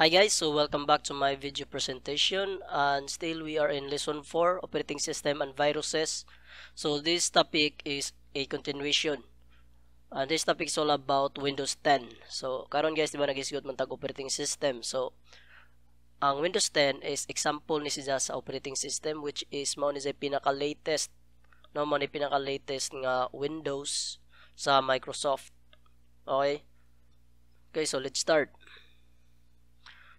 Hi guys, so welcome back to my video presentation and still we are in lesson 4 operating system and viruses. So this topic is a continuation. And this topic is all about Windows 10. So karon guys, di diba nagisgot man tag operating system. So ang Windows 10 is example ni siya sa operating system which is mao ni sa pinaka latest no mao ni pinaka latest nga Windows sa Microsoft. Okay? Okay, so let's start.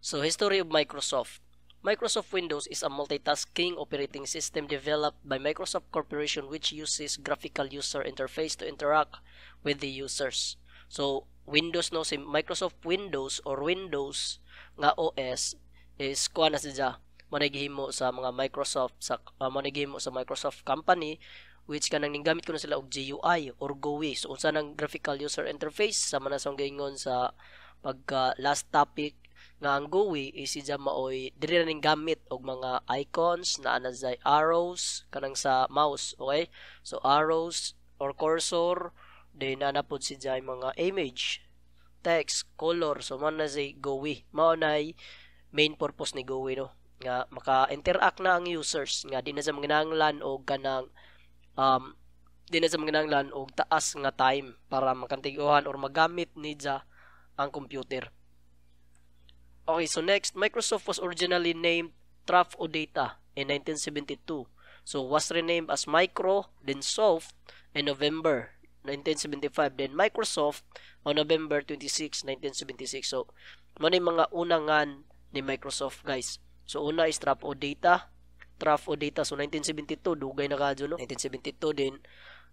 So, history of Microsoft. Microsoft Windows is a multitasking operating system developed by Microsoft Corporation which uses graphical user interface to interact with the users. So, Windows no si Microsoft Windows or Windows nga OS is kuan na siya managihimo sa mga Microsoft sa uh, ah, managihimo sa Microsoft company which kanang ninggamit ko na sila og GUI or GUI so unsa nang graphical user interface sa manasong gingon sa pagka uh, last topic nga ang GUI is siya maoy diri ning gamit og mga icons na anazay arrows kanang sa mouse okay so arrows or cursor then ana pod siya mga image text color so man na si GUI mao nay main purpose ni GUI no nga maka-interact na ang users nga di na sa manginanglan og kanang um di na sa manginanglan og taas nga time para makantiguhan or magamit ni ja ang computer Okay, so next, Microsoft was originally named Traf o Data in 1972. So was renamed as Micro, then Soft in November 1975, then Microsoft on November 26, 1976. So mo ano mga unangan ni Microsoft, guys. So una is Traf o Data, Traf o Data so 1972 dugay na kadyo no. 1972 din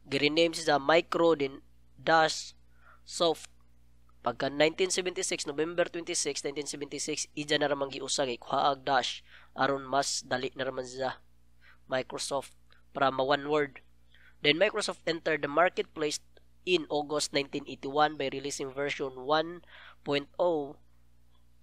gi-rename siya Micro then Dash Soft Pagka 1976, November 26, 1976, idya na ramang giusa kay eh, kuhaag dash aron mas dali na raman sa Microsoft para ma one word. Then Microsoft entered the marketplace in August 1981 by releasing version 1.0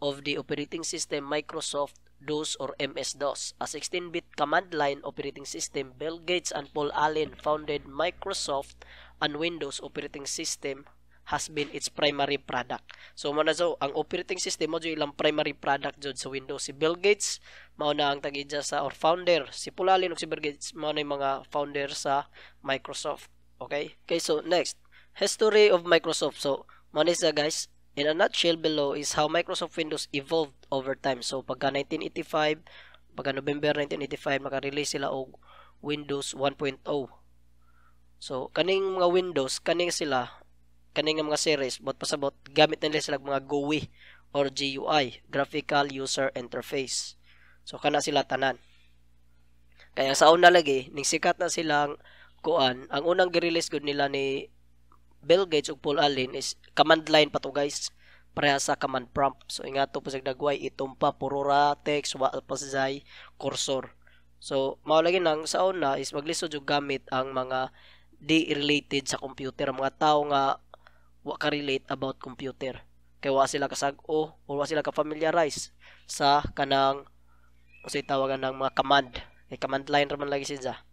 of the operating system Microsoft DOS or MS-DOS. A 16-bit command line operating system, Bill Gates and Paul Allen founded Microsoft and Windows operating system has been its primary product. So mo na so ang operating system mo ilang primary product jud sa Windows si Bill Gates mao na ang tag sa or founder si Pulalin ug si Bill Gates mao na yung mga founder sa Microsoft. Okay? Okay, so next, history of Microsoft. So mo na guys, in a nutshell below is how Microsoft Windows evolved over time. So pagka 1985, pagka November 1985 naka-release sila og Windows 1.0. So kaning mga Windows kaning sila kaning mga series but pasabot gamit nila sila mga GUI or GUI graphical user interface so kana sila tanan kaya sa una lagi ning sikat na silang kuan ang unang girelease gud nila ni Bill Gates ug Paul Allen is command line pa to guys pareha sa command prompt so ingato po sa dagway itong puro ra text wa pa cursor so mao lagi nang sa una is maglisod gamit ang mga di related sa computer mga tao nga wa ka relate about computer kay wa sila kasag-o or wa sila ka familiarize sa kanang unsay tawagan ng mga command kay command line ra man lagi siya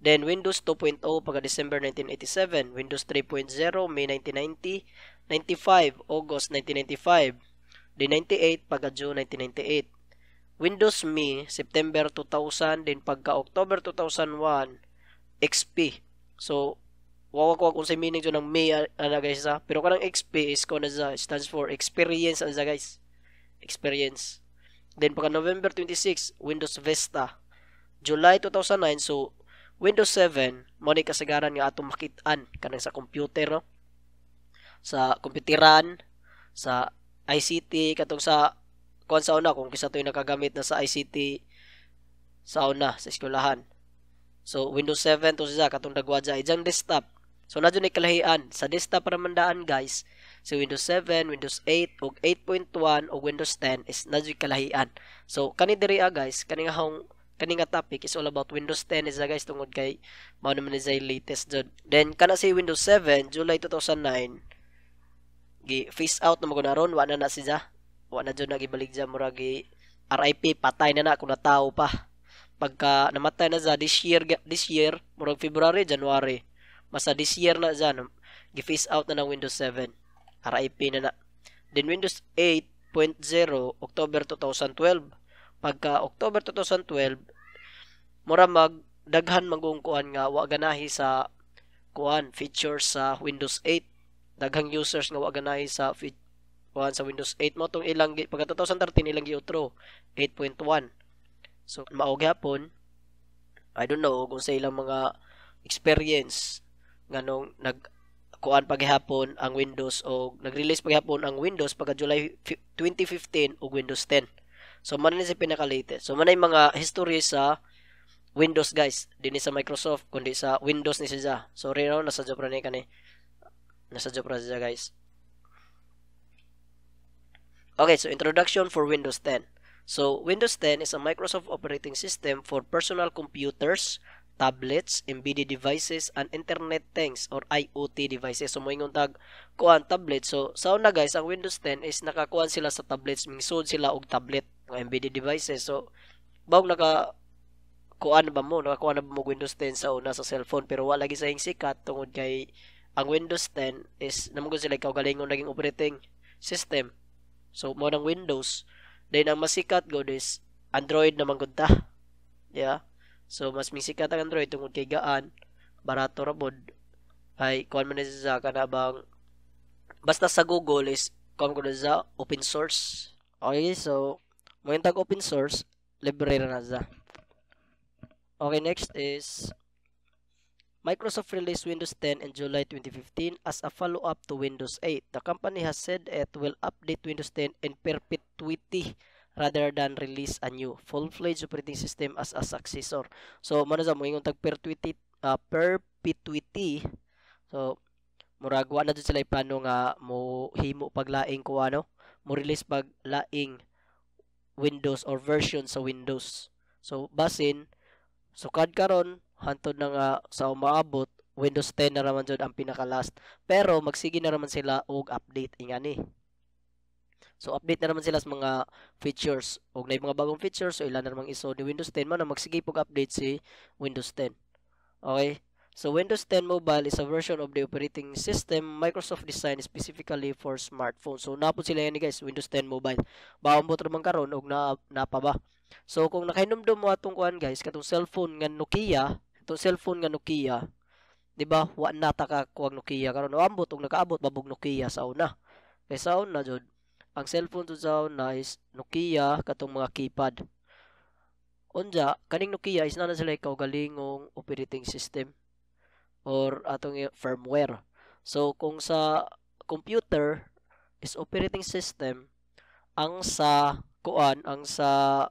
Then Windows 2.0 pagka December 1987, Windows 3.0 May 1990, 95 August 1995, then 98 pagka June 1998. Windows Me September 2000 then pagka October 2001 XP. So Wawa ko kung sa meaning to ng may ana guys sa pero kanang XP is ko na sa stands for experience ana guys. Experience. Then pagka November 26, Windows Vista. July 2009 so Windows 7 mo ni kasagaran nga atong makit-an kanang sa computer no. Sa computeran, sa ICT katong sa kuan sa una kung kisa toy nakagamit na sa ICT sa una sa eskwelahan. So Windows 7 to sa katong dagwa diyan desktop So na ni kalahian sa dista para mandaan guys sa Windows 7, Windows 8 ug 8.1 ug Windows 10 is na kalahian. So kani diri ah, guys kani nga hong kani nga topic is all about Windows 10 is ah, guys tungod kay mao naman is latest jud. Then kana si Windows 7 July 2009 gi face out na magunaron wa na na siya. Wa na jud nagibalik ja mura gi RIP patay na na kung natao pa. Pagka namatay na za this year this year murag February January Masa this year na dyan, gi-phase out na ng Windows 7. RIP na na. Then Windows 8.0, October 2012. Pagka October 2012, mura mag, daghan magungkuan nga, wa ganahi sa kuan features sa Windows 8. Daghang users nga wa ganahi sa kuan sa Windows 8 mo tong ilang pagka 2013 ilang giutro 8.1. So maog hapon I don't know kung sa ilang mga experience nganong nag kuan paghihapon ang Windows o nag-release paghihapon ang Windows pagka July 2015 og Windows 10. So man ni si pinaka latest. So manay mga history sa Windows guys dinhi sa Microsoft kundi sa Windows ni siya. Sorry no nasa job ra ni kani. Nasa job siya guys. Okay, so introduction for Windows 10. So Windows 10 is a Microsoft operating system for personal computers tablets, embedded devices, and internet things or IoT devices. So, moingon tag kuan tablet. So, sa una guys, ang Windows 10 is nakakuan sila sa tablets. Mingsod sila og tablet, mga embedded devices. So, baog naka kuan ba mo, nakakuha na ba mo Windows 10 sa una sa cellphone pero wala lagi sa yung sikat tungod kay ang Windows 10 is namugod sila kaugalingon naging operating system. So mo ng Windows, then ang masikat god is Android naman gud ta. Yeah. So, mas may sikat ang Android tungod kay gaan, barato ra bod ay kuan man sa kana bang basta sa Google is kuan ko sa open source. Okay, so mo tag open source, libre ra na za. Okay, next is Microsoft released Windows 10 in July 2015 as a follow-up to Windows 8. The company has said it will update Windows 10 in perpetuity rather than release a new full-fledged operating system as a successor. So, muna sa mga tag perpetuity, uh, ah, perpetuity. So, murag wala dyan sila plano nga mo himo paglaing ko ano, mo release paglaing Windows or version sa Windows. So, basin, sukad so karon hantod na nga sa umaabot, Windows 10 na naman dyan ang pinaka-last. Pero, magsige na naman sila og update ingani. So update na naman sila sa mga features. Og naay mga bagong features so ilan na namang iso ni Windows 10 man na magsige pag update si Windows 10. Okay? So Windows 10 Mobile is a version of the operating system Microsoft designed specifically for smartphones. So napon sila yan guys, Windows 10 Mobile. Bawang buto man karon og na napaba. So kung nakainumdum mo atong kuan guys, katong cellphone nga Nokia, katong cellphone nga Nokia, di ba wa na ta ka Nokia karon ambot og nakaabot babog Nokia sa una kay sa una jud ang cellphone to daw na is Nokia katong mga keypad. Unja, kaning Nokia is na sila ikaw galingong operating system or atong firmware. So kung sa computer is operating system, ang sa kuan, ang sa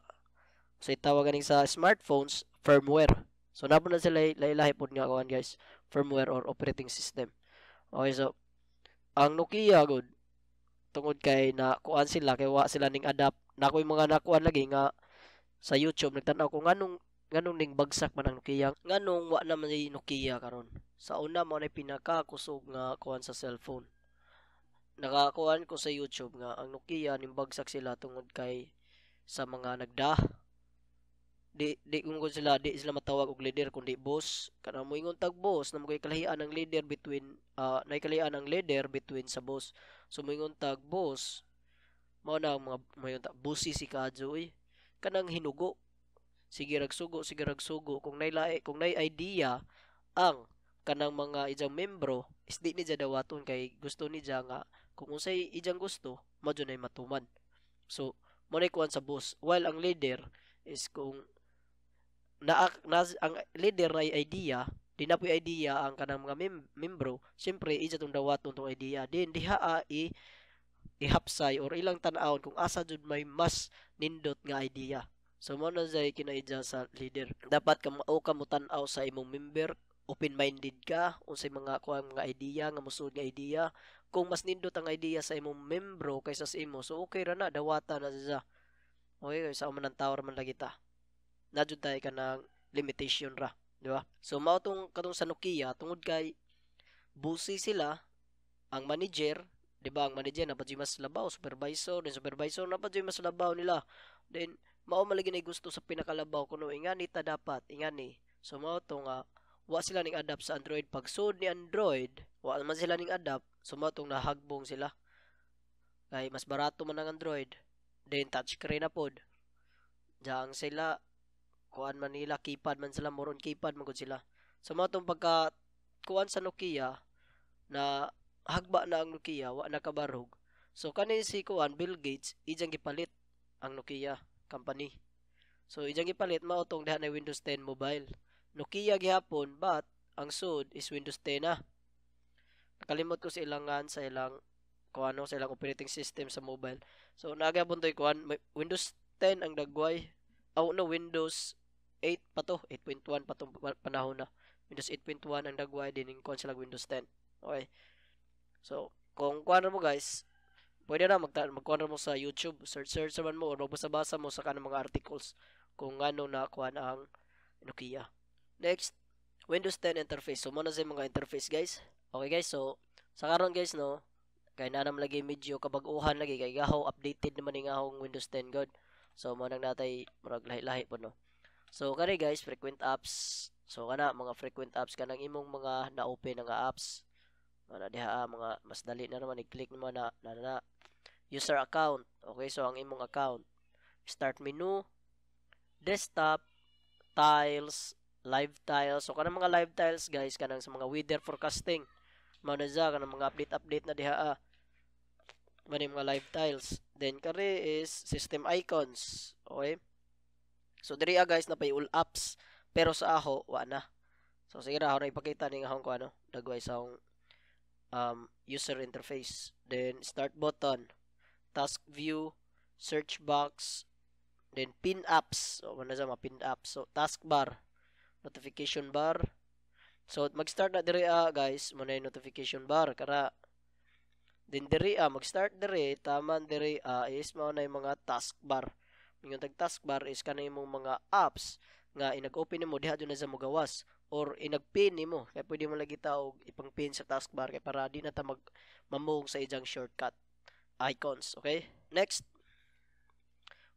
sa itawag ganing sa smartphones firmware. So napo na sila lahi-lahi pod nga kuan guys, firmware or operating system. Okay so ang Nokia good tungod kay na kuan sila kay wa sila ning adapt na ko mga nakuan lagi nga sa YouTube nagtanaw ko nganong nganong ning bagsak man ang Nokia nganong wa naman si Nokia karon sa una mo na pinaka kusog nga kuan sa cellphone nakakuan ko sa YouTube nga ang Nokia ning bagsak sila tungod kay sa mga nagdah di di ungod sila di sila matawag og leader kundi boss kana moingon tag boss na magay kalahian ang leader between uh, nay kalahian ang leader between sa boss so moingon tag boss mao na mga mayon ta busi si Kajo eh. kanang hinugo sige ragsugo sige ragsugo kung lae kung nay idea ang kanang mga ijang membro is di ni dawaton kay gusto ni diya nga kung unsay ijang gusto mao nay matuman so mo kuan sa boss while ang leader is kung na, na ang leader na idea dinapoy idea ang kanang mga mem membro syempre iya tong dawat tong idea din diha uh, ihapsay or ilang tan kung asa jud may mas nindot nga idea so mo na say kinaidya sa leader dapat ka mao ka mo tan sa imong member open-minded ka unsay mga kuang mga idea nga mosud nga idea kung mas nindot ang idea sa imong membro kaysa sa imo so okay ra na dawata na siya okay sa so, man ang man lagi ta na jud ka kanang limitation ra, di ba? So mao tong katong sa Nokia tungod kay busi sila ang manager, di ba? Ang manager na padyo mas labaw, supervisor, din supervisor na padyo mas labaw nila. Then mao malagi na gusto sa pinakalabaw kuno ingani ta dapat, ingani. So mao tong uh, wa sila ning adapt sa Android pag sud ni Android, wa man sila ning adapt, so mao tong nahagbong sila. Kay mas barato man ang Android. Then touchscreen na pod. Diyan sila kuan Manila keypad man sila moron keypad man sila so, mga tong pagka kuan sa Nokia na hagba na ang Nokia wa na so kani si kuan Bill Gates ijang gipalit ang Nokia company so ijang gipalit mao tong diha na Windows 10 mobile Nokia gihapon but ang sud is Windows 10 na nakalimot ko sa ilangan sa ilang kuano sa ilang operating system sa mobile so naga buntoy kuan Windows 10 ang dagway aw oh, no Windows 8 pa to, 8.1 pa tong panahon na. Windows 8.1 ang nagway din yung console Windows 10. Okay. So, kung kuha mo guys, pwede na mag magkuha mo sa YouTube, search search naman mo or magbasa-basa mo sa kanang mga articles kung ano na kuha na ang Nokia. Next, Windows 10 interface. So, muna sa mga interface guys. Okay guys, so sa karon guys no, kay na naman lagi medyo kabag-uhan lagi kay gaho updated naman ni ngahong Windows 10 god. So, mo natay murag lahi-lahi po no. So kare guys, frequent apps. So kana mga frequent apps kanang imong mga na-open nga apps. Ana diha ah, mga mas dali na naman i-click mo na, na na user account. Okay, so ang imong account. Start menu, desktop, tiles, live tiles. So kanang mga live tiles guys kanang sa mga weather forecasting. Mao na sa kanang mga update-update na diha. Ah mga live tiles. Then kare is system icons. Okay? So diri ah, guys na pay all apps pero sa aho wa na. So sige ra na ipakita ning ahong ko ano, dagway sa akong um, user interface. Then start button, task view, search box, then pin apps. So wala sa mga pin apps. So taskbar, notification bar. So mag-start na diri ah, guys, mo na notification bar kara Then diri ah, mag-start diri, taman diri ah, is mo na yung mga taskbar. Yung tag taskbar is kanay mong mga apps nga inag-open nimo diha na sa mugawas or inag-pin nimo kay pwede mo lagi ta og ipang-pin sa taskbar kay para di na ta mag mamove sa ijang shortcut icons, okay? Next,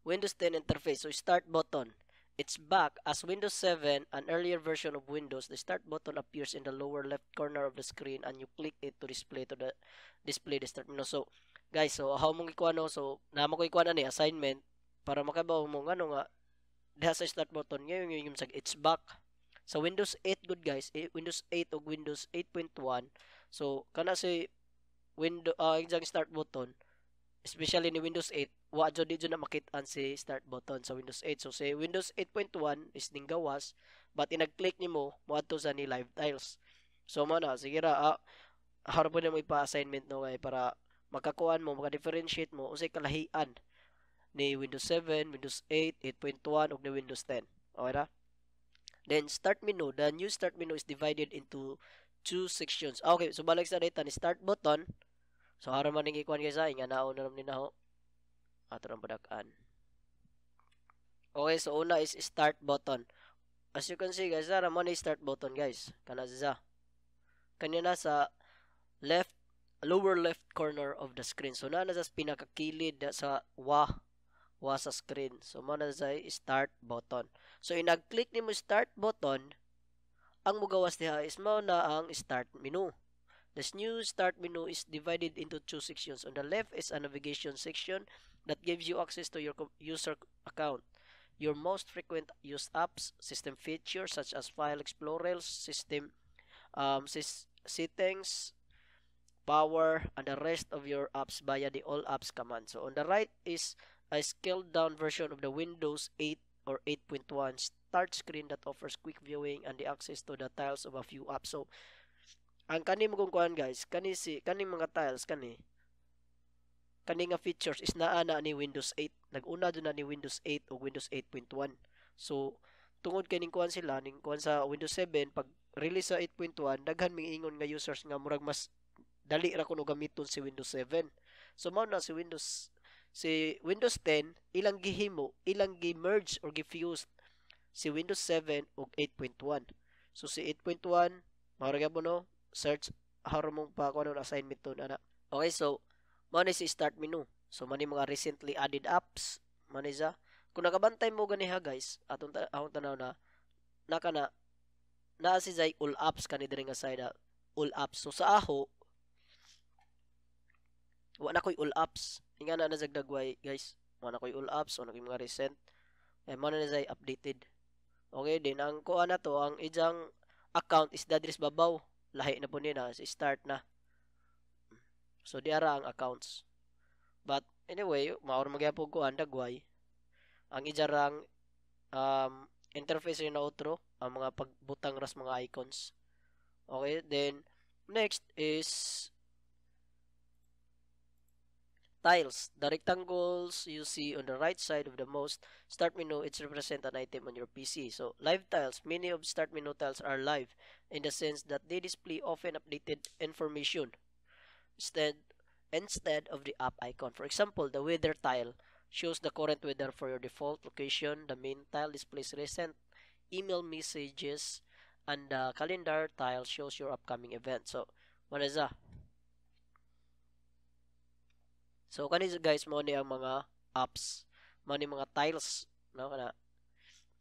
Windows 10 interface. So start button. It's back as Windows 7, an earlier version of Windows. The start button appears in the lower left corner of the screen and you click it to display to the display the start menu. So guys, so how mong ikuha So na mo ko ikuha assignment para makabaw mo nga ano nga diha sa start button niya yung yung sag it's back sa Windows 8 good guys eh, Windows 8 o Windows 8.1 so kana si window uh, ah, yung start button especially ni Windows 8 wa jud di na makit-an si start button sa Windows 8 so si Windows 8.1 is ning gawas but inag-click nimo moadto sa ni live tiles so mo na sige ra ah, harapon na mo ipa-assignment no kay para makakuan mo maka-differentiate mo usay kalahian ni Windows 7, Windows 8, 8.1 ug ni Windows 10. Okay ra? Then start menu, the new start menu is divided into two sections. Ah, okay, so balik sa data ni start button. So ara man ning ikuan guys, inga naon na ni naho. Ato ang badakan. Okay, so una is start button. As you can see guys, ara man ni start button guys. Kana sa kanya na sa left lower left corner of the screen. So na na sa pinakakilid sa wah wa sa screen. So, mo na sa start button. So, inag-click ni mo start button, ang mugawas diha is mo na ang start menu. This new start menu is divided into two sections. On the left is a navigation section that gives you access to your user account, your most frequent used apps, system features such as file Explorer, system um, settings, power, and the rest of your apps via the all apps command. So on the right is a scaled down version of the Windows 8 or 8.1 start screen that offers quick viewing and the access to the tiles of a few apps. So, ang kani mo kung kuan guys, kani si kani mga tiles kani kani nga features is naa na ni Windows 8. Naguna do na ni Windows 8 o Windows 8.1. So, tungod kay ning kuan sila ning kuan sa Windows 7 pag release sa 8.1 daghan ingon nga users nga murag mas dali ra kuno gamiton si Windows 7. So mao na si Windows si Windows 10 ilang gihimo, ilang gi-merge or gi-fused si Windows 7 ug 8.1. So si 8.1 maharaga mo no search haro mong pa kuno assignment to ana. Okay, so mo ni si start menu. So mani mga recently added apps mani sa kung nakabantay mo gani ha guys atong akong tanaw na naka na naa si Zay all apps kani diri nga side ah. all apps. So sa aho Wa na koy all apps. Nga na na way guys. Wa na koy all apps, wa na koy mga recent. Eh man na say updated. Okay din ang kuha na to ang ijang account is dadris babaw. Lahi na po ni nina, start na. So di ara ang accounts. But anyway, maor magyapog ko ang dagway. Ang ijarang um, interface yun na outro, ang mga pagbutang ras mga icons. Okay, then next is tiles. The rectangles you see on the right side of the most start menu, it represent an item on your PC. So live tiles, many of start menu tiles are live in the sense that they display often updated information instead, instead of the app icon. For example, the weather tile shows the current weather for your default location. The main tile displays recent email messages and the calendar tile shows your upcoming event. So, what is that? So kani guys mo ni ang mga apps, mo ni mga tiles, no kana.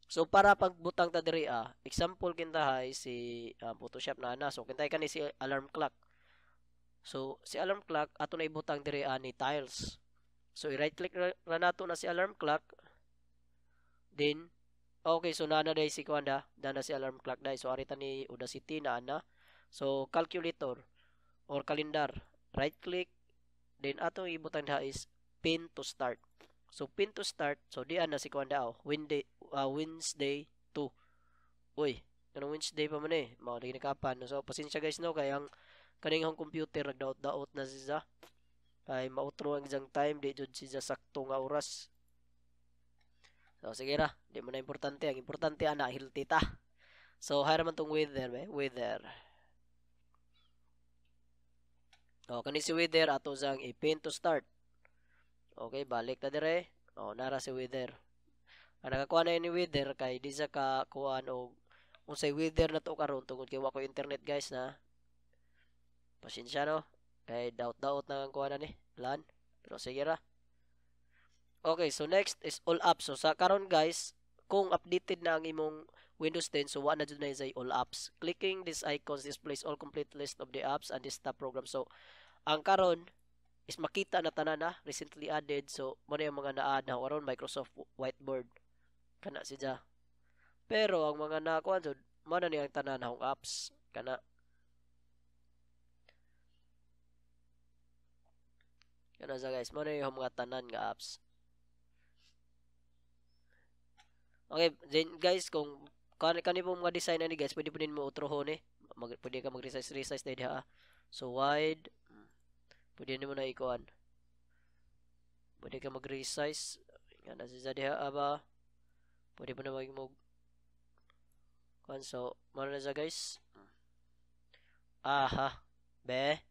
So para pagbutang ta diri ah, example kintahay si uh, Photoshop na ana. So kintahay kani si alarm clock. So si alarm clock ato na ibutang diri ani ah, tiles. So i-right click ra, nato na si alarm clock. Then okay so nana dai si kwanda, nana si alarm clock dai. So arita ni Udacity na ana. So calculator or calendar. Right click Then atong ibutang diha is pin to start. So pin to start, so di na si kuan daw Wednesday uh, Wednesday 2. Uy, ano Wednesday pa man eh. Mao lagi nakapan. So pasensya guys no kay ang kaning hang computer nagdaot-daot na siya. Ay mautro ang isang time di jud siya sakto nga oras. So sige ra, di mo na importante, ang importante ana healthy ta. So, hara man tong weather, eh. weather. O, kani si Wither, ato sang i-pin to start. Okay, balik ta dire. O, nara si Wither. Ang nakakuha na ni Wither, kay di sa kakuhaan o kung sa Wither na to karon tungod kay ko internet guys na. Pasensya no. Kay doubt-doubt na ang kuha na ni LAN. Pero sige ra. Okay, so next is all apps. So sa karon guys, kung updated na ang imong Windows 10, so wala na dyan na all apps. Clicking these icons displays all complete list of the apps and this tab program. So ang karon is makita na tanan na recently added so mo na yung mga naa na aron Microsoft whiteboard kana siya. Pero ang mga nakuan so mo na niyang tanan na apps kana Kana sa guys, mo na yung mga tanan nga apps. Okay, then guys, kung kani kani po mga design ani guys, pwede po din mo utrohon eh. Mag, pwede ka mag-resize resize na ha. So wide pwede nimo na ikuan pwede ka mag resize nga na sa diha aba pwede mo na mag mag kuan so mano na guys aha be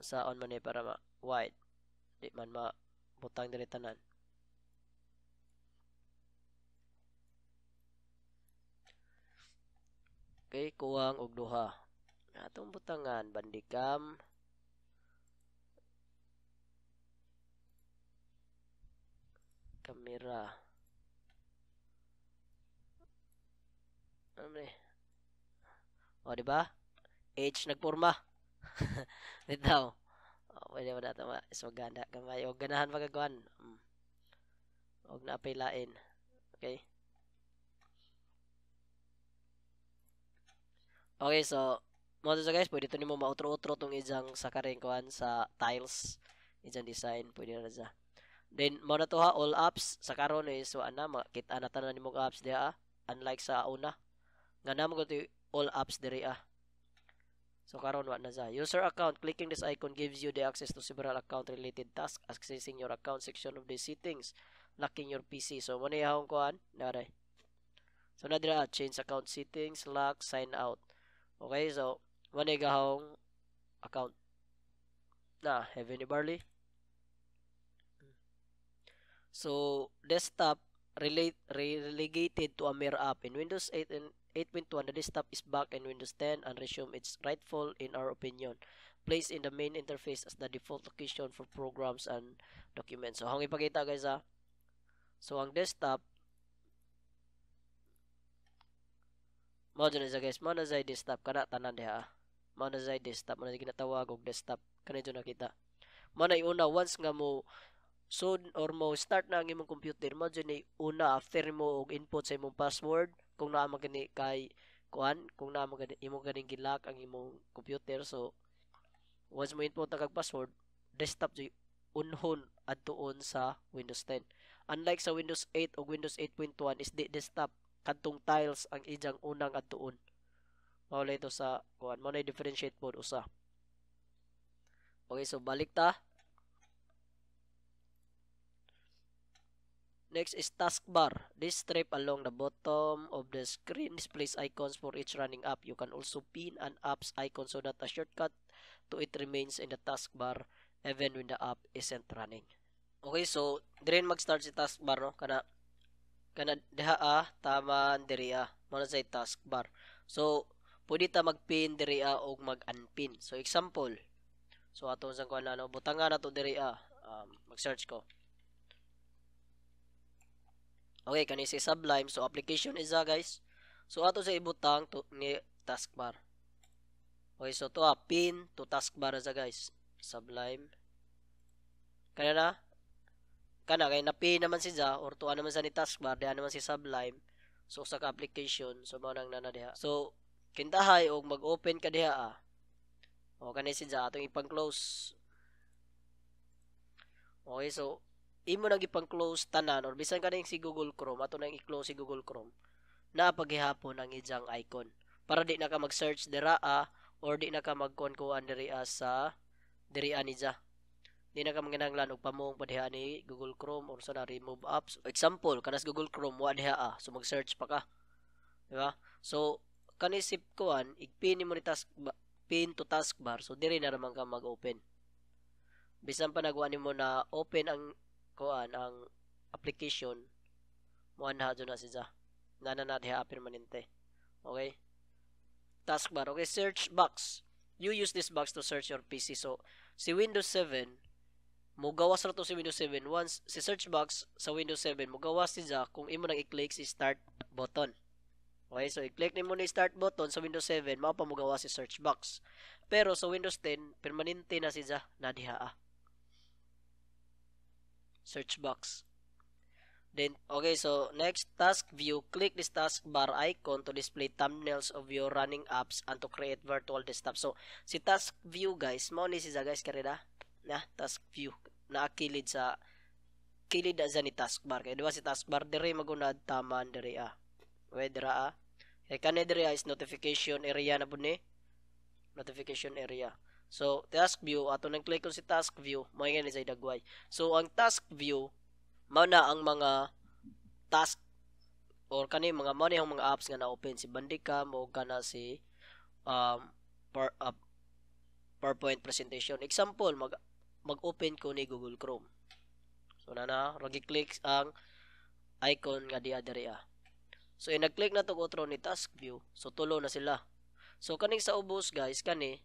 saon man ni para ma wide di man ma butang diri tanan Okay, kuwang og duha. Atong butangan bandikam camera ano eh o di ba H nagporma Nitaw. o pwede mo na ito so ganda gamay o ganahan magagawan mm. o na pailain okay okay so mo sa guys pwede ito mo ma utro utro tong isang sakaring kuan sa tiles isang design pwede na sa Then mo na to ha all apps sa karon is eh, so ana makita na tanan nimong apps diha unlike sa una nga namo ko all apps diri ah. So karon wa na sa user account clicking this icon gives you the access to several account related tasks accessing your account section of the settings locking your PC. So mo na ihawon kuan naray. So na dira change account settings lock sign out. Okay so mo na gahong account na Heavenly Barley. So, desktop relate, relegated to a mere app. In Windows 8 and 8.1, the desktop is back in Windows 10 and resume its rightful, in our opinion, place in the main interface as the default location for programs and documents. So, ang ipakita guys ah. So, ang desktop, mao na guys, mao na desktop, kana tanan deha. ha. Ah. na desktop, mao na ginatawag og desktop, kanito nakita. Mao na iuna, once nga mo soon or mo start na ang imong computer mo dyan una after mo og input sa imong password kung naa magani kay kuan kung naa magani imong ganing gilak ang imong computer so once mo input ang password desktop dyan unhon adtoon sa Windows 10 unlike sa Windows 8 o Windows 8.1 is di desktop kantong tiles ang ijang unang adtoon mao ito sa kuan mo na differentiate pod usa okay so balik ta Next is taskbar. This strip along the bottom of the screen displays icons for each running app. You can also pin an app's icon so that a shortcut to it remains in the taskbar even when the app isn't running. Okay, so dirin mag-start si taskbar no kana kana diha ah, tama diri ah. Mao sa taskbar. So pwede ta mag-pin diri ah og mag-unpin. So example. So ato sa kuan ano butangan nato diri ah. Um, mag-search ko. Okay, kani si Sublime. So, application is a ah, guys. So, ato sa ibutang to, ni taskbar. Okay, so to a ah, pin to taskbar sa guys. Sublime. Kana na? Kana, kay na pin naman si Ja, or to ah, naman sa ni taskbar, diyan naman si Sublime. So, sa application, so mo nang nana So, kintahay og mag-open ka diha ah. O, kani si Za, atong ipang-close. Okay, so, imo na ipang-close tanan or bisan kaning si Google Chrome ato nang i-close si Google Chrome na paghihapon ang ijang icon para di na ka mag-search dira a ah, or di na ka magkuan-kuan diri ah, sa diri anija ah, Di na ka manginahanglan og pamuong padiha ni Google Chrome or sa na remove apps. Example, kanas Google Chrome wa diha a, so mag-search pa ka. Di ba? So kanisip kuan igpini mo ni task pin to taskbar so diri na ramang ka mag-open. Bisan pa nagwa nimo na open ang kuan ang application muanha jud na siya nana na diha permanente okay taskbar okay search box you use this box to search your PC so si Windows 7 mugawas ra to si Windows 7 once si search box sa Windows 7 mugawas siya kung imo nang i-click si start button Okay, so i-click nimo ni start button sa Windows 7, mao pa si search box. Pero sa Windows 10, permanente na siya na diha. Ah search box. Then, okay, so next task view, click this taskbar icon to display thumbnails of your running apps and to create virtual desktop. So, si task view guys, mo ni siya guys kare na, na task view, naakilid sa, kilid na ni taskbar. Kaya diba si taskbar, dire magunad taman dire ah. Wedra ah. Kaya kanay dire ah, is notification area na po ni, notification area. So, task view, ato nang click si task view, mga ni sa dagway. So, ang task view, mao na ang mga task or kani mga mao ang mga apps nga na-open si Bandicam o kana si um, par, uh, PowerPoint presentation. Example, mag mag-open ko ni Google Chrome. So, na na, ragi-click ang icon nga diya dariya. Ah. So, eh, nag-click na to otro ni task view. So, tulo na sila. So, kaning sa ubos guys, kani,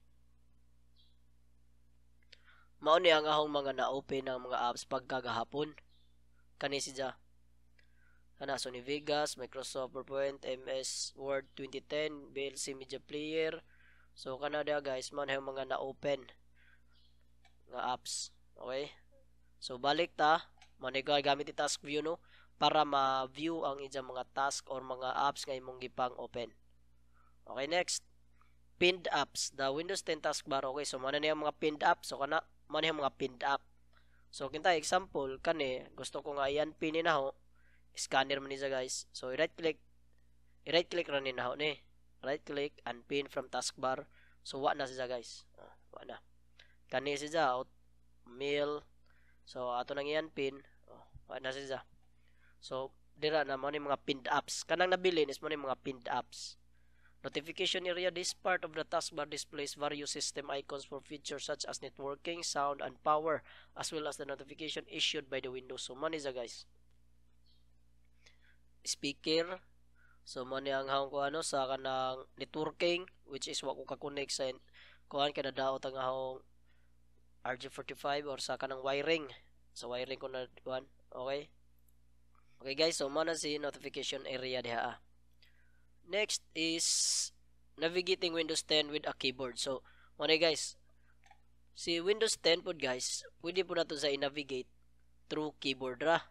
Mao ni ang ahong mga na-open ng mga apps pagkagahapon. Kani siya. Ana Sony Vegas, Microsoft PowerPoint, MS Word 2010, VLC Media Player. So kana dia guys, man yung mga na-open nga apps. Okay? So balik ta, manigal gamit yung task view no para ma-view ang inyong mga task or mga apps nga imong gipang open. Okay, next. Pinned apps. The Windows 10 taskbar. Okay, so mana niya mga pinned apps. So kana mo na mga pinned up. So, kinta example, kani, gusto ko nga yan pinin na ho, scanner man niya guys. So, i-right click, i-right click rin na ho ni. Right click, unpin from taskbar. So, wa na siya guys. Ah, wa na. Kani siya out, mail. So, ato nang yan pin. Oh, wa na siya. So, dira na mo ni mga pinned apps. Kanang nabilin is mo ni mga pinned apps. Notification area This part of the taskbar displays various system icons for features such as networking, sound, and power, as well as the notification issued by the Windows. So, man is guys. Speaker. So, man ang haong ko ano sa kanang networking, which is wako ka-connect sa kuhan ka na daot ang ahong RG45 or sa kanang wiring. So, wiring ko na one. Okay? Okay guys, so man si notification area diha ah. Next is navigating Windows 10 with a keyboard. So, mga guys, si Windows 10 po guys, pwede po nato sa navigate through keyboard ra.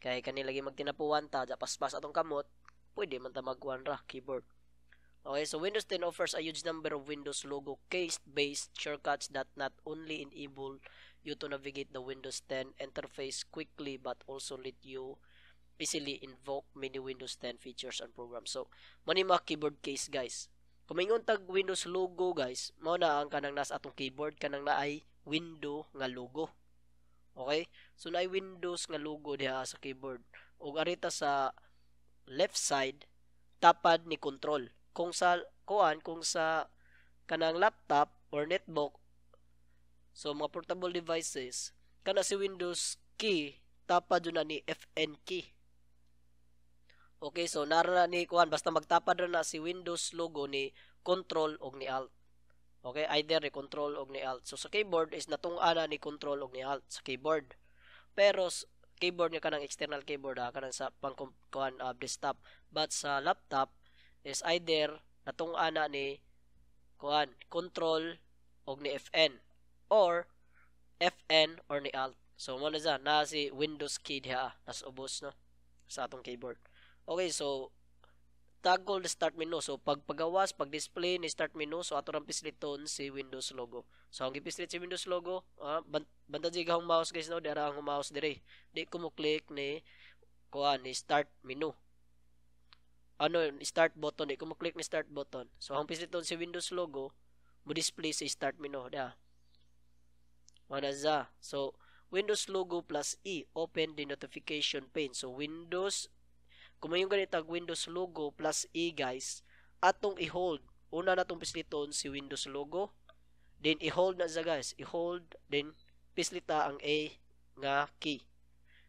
Kay kani lagi magtinapuan ta, paspas atong kamot, pwede man ta magkuan ra keyboard. Okay, so Windows 10 offers a huge number of Windows logo case-based shortcuts that not only enable you to navigate the Windows 10 interface quickly but also let you easily invoke many Windows 10 features and programs. So, mo ni keyboard case guys. Kung may tag Windows logo guys, mao na ang kanang nas atong keyboard kanang naay window nga logo. Okay? So naay Windows nga logo diha sa keyboard. Ug arita sa left side tapad ni control. Kung sa kuan kung sa kanang laptop or netbook so mga portable devices kana si Windows key tapad yun na ni FN key Okay, so nara ni kuan basta magtapad ra na si Windows logo ni Control og ni Alt. Okay, either ni Control og ni Alt. So sa keyboard is natung-ana ni Control og ni Alt sa keyboard. Pero keyboard niya kanang external keyboard ha, ah, kanang sa pang kuan uh, desktop. But sa laptop is either natung-ana ni kuan Control og ni FN or FN or ni Alt. So mo na na si Windows key diha, ah, nas ubos no sa atong keyboard. Okay, so tag called start menu. So pag pagawas, pag display ni start menu, so ato rang pisliton si Windows logo. So ang gipistlit si Windows logo, ah, bant banta di ka mouse guys no, dira ang mouse dire. Di ko click ni kuan ni start menu. Ano, start button di ko click ni start button. So ang pisliton si Windows logo, mo display si start menu da. Wala za. So Windows logo plus E open the notification pane. So Windows kumayong ganito Windows logo plus E guys atong i-hold una natong pisliton si Windows logo then i-hold na sa guys i-hold then pislita ang A nga key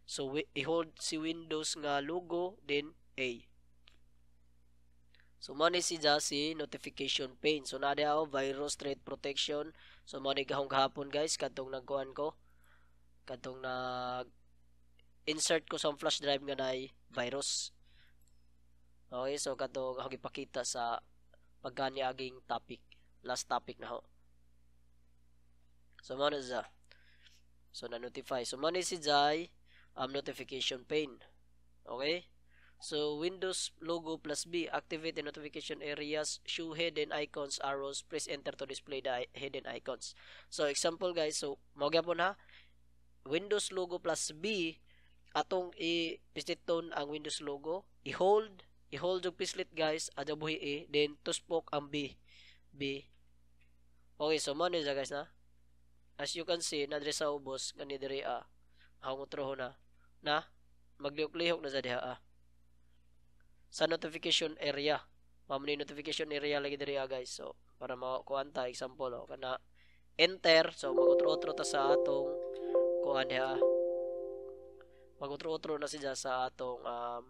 so i-hold si Windows nga logo then A So money si Jasi notification pane. So nade ako virus threat protection. So money kahong kahapon guys kadtong nagkuan ko. Kadtong nag insert ko sa flash drive nga nay virus. Okay, so kato ako oh, ipakita sa pagkani aging topic, last topic na ho. So mano za. So na notify. So mano si Jai um, notification pane. Okay? So Windows logo plus B activate the notification areas, show hidden icons, arrows, press enter to display the hidden icons. So example guys, so mo gyapon ha. Windows logo plus B atong i-piston ang Windows logo, i-hold I-hold yung pislit guys, adabuhi A, eh. then to spoke ang B. B. Okay, so mo na guys na. As you can see, na diri sa ah. ubos, kani diri A. Ako troho na. Na, magliok-lihok na sa diha A. Ah. Sa notification area. Mamo ni notification area lagi diri A ah, guys. So, para makuha ta, example, oh, kana enter. So, magutro-utro ta sa atong kuha diha A. Magutro-utro na siya sa atong um,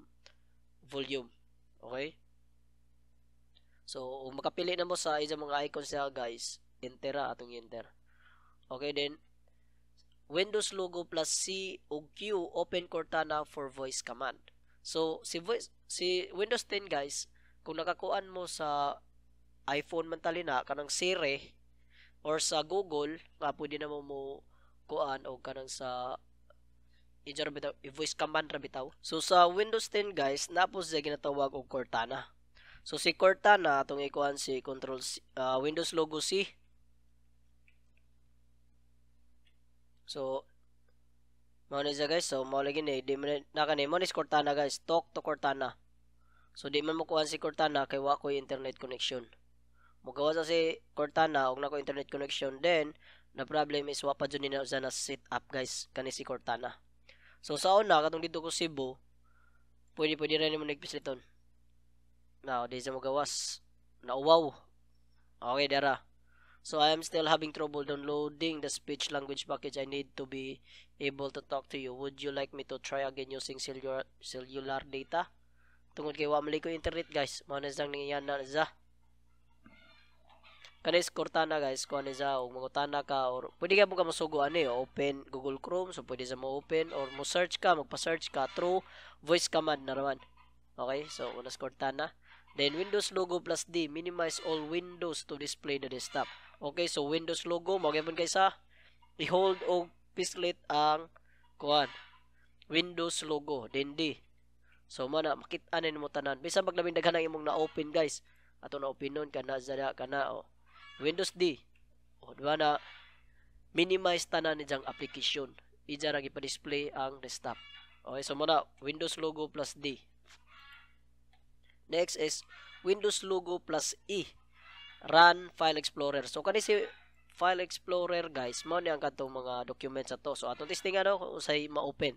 volume. Okay? So, makapili na mo sa isa mga icons na guys, enter ha, ah, atong enter. Okay, then, Windows logo plus C o Q, open Cortana for voice command. So, si, voice, si Windows 10 guys, kung nakakuan mo sa iPhone man tali na, kanang Siri, or sa Google, nga pwede na mo mo kuan o kanang sa Ijo ra bitaw, i-voice command ra bitaw. So sa Windows 10 guys, napos siya ginatawag og Cortana. So si Cortana atong ikuan si control C, uh, Windows logo C. So mao ni siya guys, so mo lagi ni di man na kanay mo ni Cortana guys, talk to Cortana. So di man mo kuan si Cortana kay wa ko internet connection mugawa sa si Cortana og na ko internet connection then na problem is wa pa jud ni na sa setup guys kani si Cortana So sa una katong dito ko Cebu, pwede pwede ra nimo nagpisliton. Now, di sa mo gawas. Nauwaw. Okay, dara. So I am still having trouble downloading the speech language package. I need to be able to talk to you. Would you like me to try again using cellular, cellular data? Tungod kay wa ko internet guys. Manas lang nangyayan na za. Kanis Cortana guys, kuha ni sa og mangutana ka or pwede ka mo ka masugo ani eh, open Google Chrome so pwede sa mo open or mo search ka, magpa-search ka through voice command na raman. Okay, so unas Cortana Then Windows logo plus D, minimize all windows to display the desktop. Okay, so Windows logo, mo gyapon kay sa i-hold og pislit ang kuan Windows logo then D. So mana makita anin mo tanan. Bisan pag labing daghan imong na-open guys. Ato na-open noon kana zada kana oh. Windows D. O, di ba na minimize tanan ni diyang application. Ija ra gipa-display ang desktop. Okay, so muna Windows logo plus D. Next is Windows logo plus E. Run File Explorer. So kani si File Explorer guys, mo ni ang kadtong mga documents ato. So atong testing ano kung usay ma-open.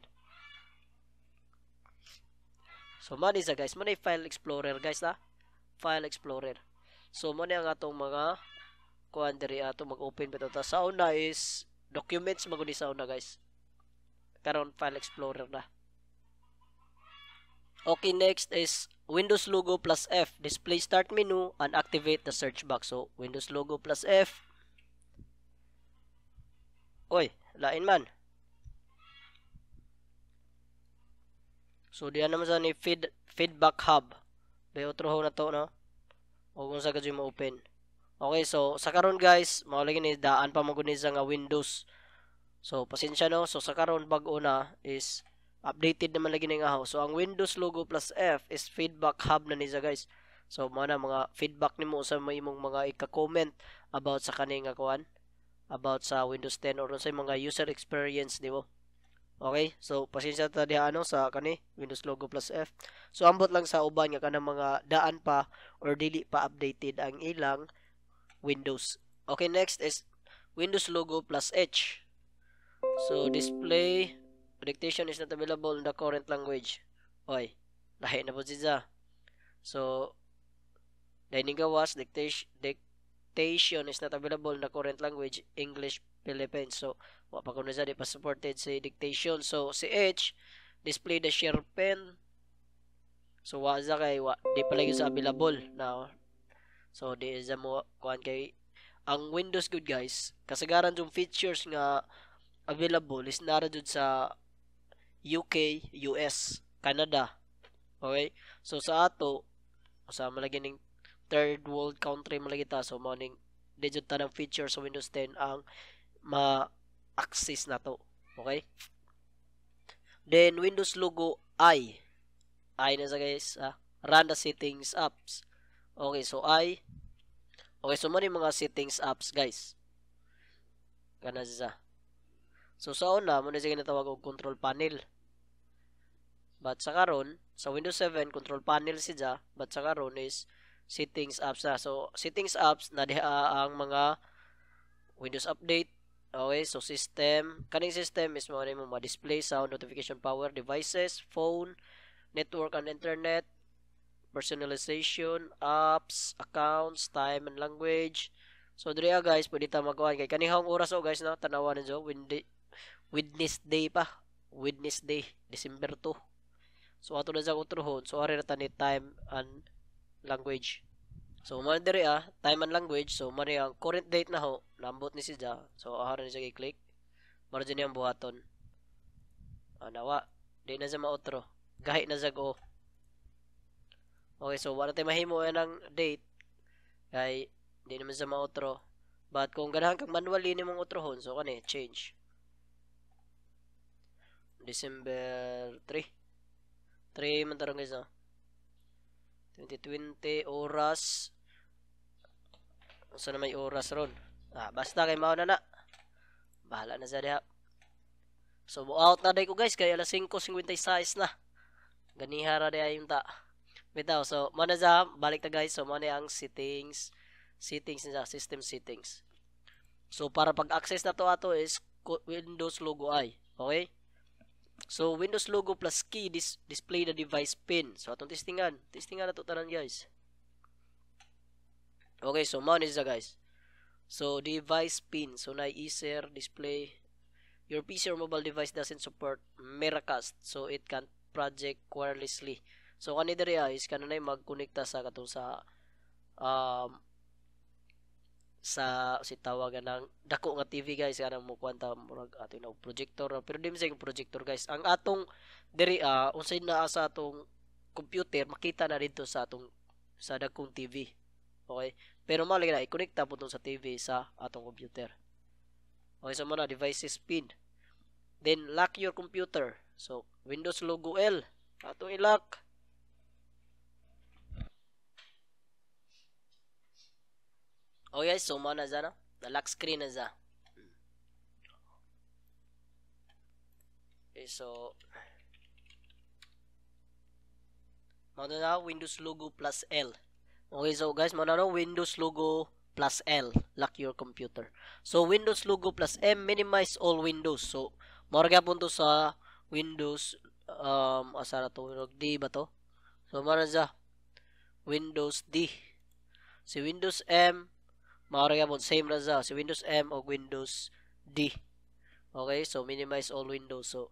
So man isa guys, Mo man file explorer guys na. File explorer. So man ang atong mga kuan diri ato mag-open pa ta sauna is documents maguni una guys. Karon file explorer na. Okay, next is Windows logo plus F. Display start menu and activate the search box. So, Windows logo plus F. Oy, lain man. So, diyan naman sa ni feed, feedback hub. May otro ho na to, no? O kung sa gadyo mo open. Okay, so sa karon guys, mao lagi ni daan pa mo ni nga Windows. So pasensya no, so sa karon bag-o na is updated naman lagi ni nga So ang Windows logo plus F is feedback hub na ni guys. So mao na mga feedback nimo sa may imong mga ika-comment about sa kani nga kuan about sa Windows 10 or sa mga user experience nimo. Okay, so pasensya ta diha ano sa kani Windows logo plus F. So ambot lang sa uban nga kanang mga daan pa or dili pa updated ang ilang Windows. Okay, next is Windows logo plus H. So, display dictation is not available in the current language. Oy, lahi na po siya. So, Dainigawas dictation, dictation is not available in the current language, English, Philippines. So, wapa ko na siya, di pa supported si dictation. So, si H, display the share pen. So, waza siya kay, wa, di pala yung sa available. Now, So, di is mo kuan kay ang Windows good guys, kasagaran yung features nga available is nara sa UK, US, Canada. Okay? So sa ato sa malagi ning third world country malagi ta so morning ning di jud tanang features sa Windows 10 ang ma-access na to. Okay? Then Windows logo I. I na sa guys, ah, run the settings apps. Okay, so I Okay, so mali mga settings apps guys. Kana So sa una, mo na siya ginatawag og control panel. But sa karon, sa Windows 7 control panel siya, but sa karon is settings apps na. So settings apps na diha ang mga Windows update. Okay, so system, kaning system is mo mo ma-display sound, notification power, devices, phone, network and internet, personalization, apps, accounts, time, and language. So, diri ah, guys, pwede ta magkuhan. Kay kanihang oras o oh, guys, no, na, tanawan ninyo, Wednesday pa. Wednesday, December 2. So, ato na dyan kontrohon. So, ari na ni time and language. So, man diri ah, time and language. So, man ang current date na ho, nambot ni siya. So, ahara ni siya click Mara dyan yung buhaton. Anawa, di na siya maotro. Gahit na siya ko. Okay, so wala tayo mahimo ng date kay di naman sa mautro. But kung ganahan kang manual ni mong utrohon, so kani change. December 3. 3 man tarong guys no. 2020 oras. Usa na may oras ron. Ah, basta kay mao na na. Bahala na sa diha. So, out na day ko guys kay alas 5:56 na. Ganihara day ayong ta bitaw so mo na balik ta guys so mo ang settings settings niya system settings so para pag access na to ato is Windows logo I. okay so Windows logo plus key dis display the device pin so atong testingan testingan na to tanan guys okay so mo na guys So, device pin. So, na-easer, display. Your PC or mobile device doesn't support Miracast. So, it can't project wirelessly. So kani diri ah, is kanunay magkonekta sa katong sa um, sa si tawagan ng dako nga TV guys kanang mo kwanta murag atong na projector pero di sa projector guys ang atong diri uh, unsay na sa atong computer makita na dito sa atong sa dakong TV okay pero mali na i-connecta po sa TV sa atong computer okay so muna devices pin then lock your computer so Windows logo L atong i-lock Oh yes, so man as na the lock screen as Okay, so Mao na Windows logo plus L. Okay, so guys, mao na Windows logo plus L lock your computer. So Windows logo plus M minimize all windows. So morga punto sa Windows um asara to D ba to? So mara sa Windows D. Si Windows M Maura ka same na ah, sa si Windows M o Windows D. Okay, so minimize all windows. So,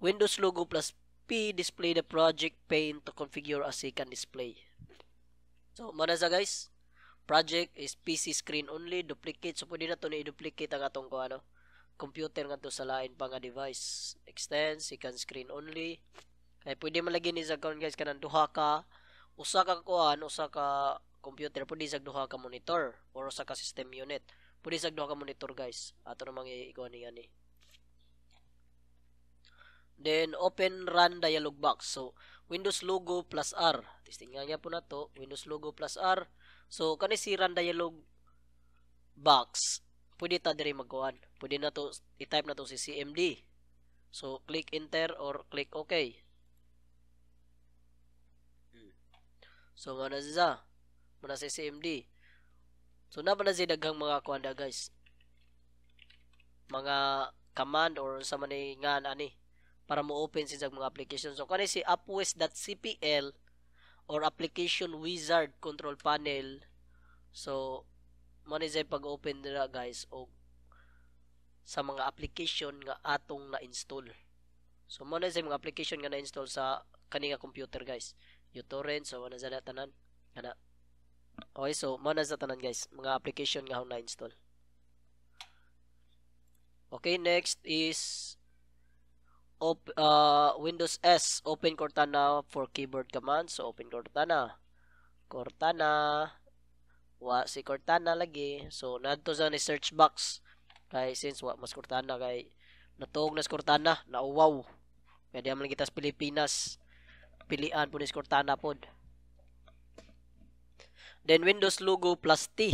Windows logo plus P display the project pane to configure a second display. So, mana sa guys. Project is PC screen only, duplicate. So, pwede na to i-duplicate ang atong ko, ano, computer nga to sa lain pa nga device. Extend, second screen only. Kaya pwede malagyan ni sa guys kanang duha ka, usa ka kuan, usa ka computer pwede sa duha ka monitor or sa ka system unit pwede sa duha ka monitor guys ato namang i-ikuan niya ni then open run dialog box so Windows logo plus R testing nga niya po na to Windows logo plus R so kani si run dialog box pwede ta diri magkuan pwede na to i-type na to si CMD so click enter or click okay hmm. So, mana siya? man sa CMD. So na man si daghang mga kuanda guys. Mga command or sa man nga ani para mo open sa mga application. So kani si appwest.cpl or application wizard control panel. So man sa pag-open dira guys o sa mga application nga atong na-install. So mo na sa mga application nga na-install sa kani nga computer guys. uTorrent so wala sa tanan kana Okay, so mo na sa tanan guys, mga application nga na install. Okay, next is op, uh, Windows S, open Cortana for keyboard command. So open Cortana. Cortana wa si Cortana lagi. So nadto sa ni search box. Kay since wa mas Cortana kay natuog na si Cortana, nauwaw. Kaya di man kita sa Pilipinas. Pilian po ni Cortana pod. Then Windows logo plus T.